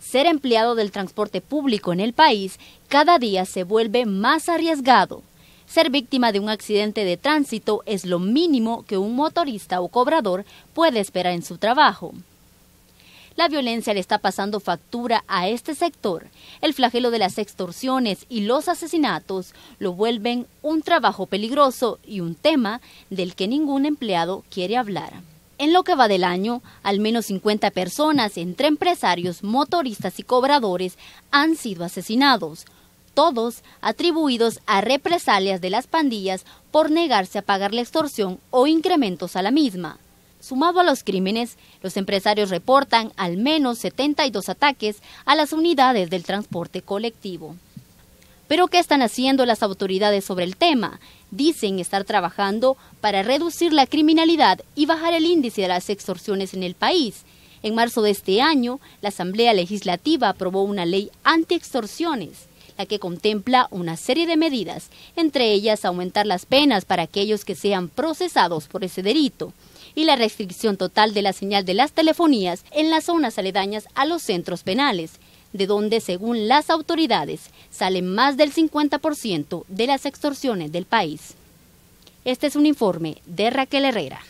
ser empleado del transporte público en el país cada día se vuelve más arriesgado. Ser víctima de un accidente de tránsito es lo mínimo que un motorista o cobrador puede esperar en su trabajo. La violencia le está pasando factura a este sector. El flagelo de las extorsiones y los asesinatos lo vuelven un trabajo peligroso y un tema del que ningún empleado quiere hablar. En lo que va del año, al menos 50 personas, entre empresarios, motoristas y cobradores, han sido asesinados, todos atribuidos a represalias de las pandillas por negarse a pagar la extorsión o incrementos a la misma. Sumado a los crímenes, los empresarios reportan al menos 72 ataques a las unidades del transporte colectivo. Pero ¿qué están haciendo las autoridades sobre el tema? Dicen estar trabajando para reducir la criminalidad y bajar el índice de las extorsiones en el país. En marzo de este año, la Asamblea Legislativa aprobó una ley anti-extorsiones la que contempla una serie de medidas, entre ellas aumentar las penas para aquellos que sean procesados por ese delito y la restricción total de la señal de las telefonías en las zonas aledañas a los centros penales de donde, según las autoridades, sale más del 50% de las extorsiones del país. Este es un informe de Raquel Herrera.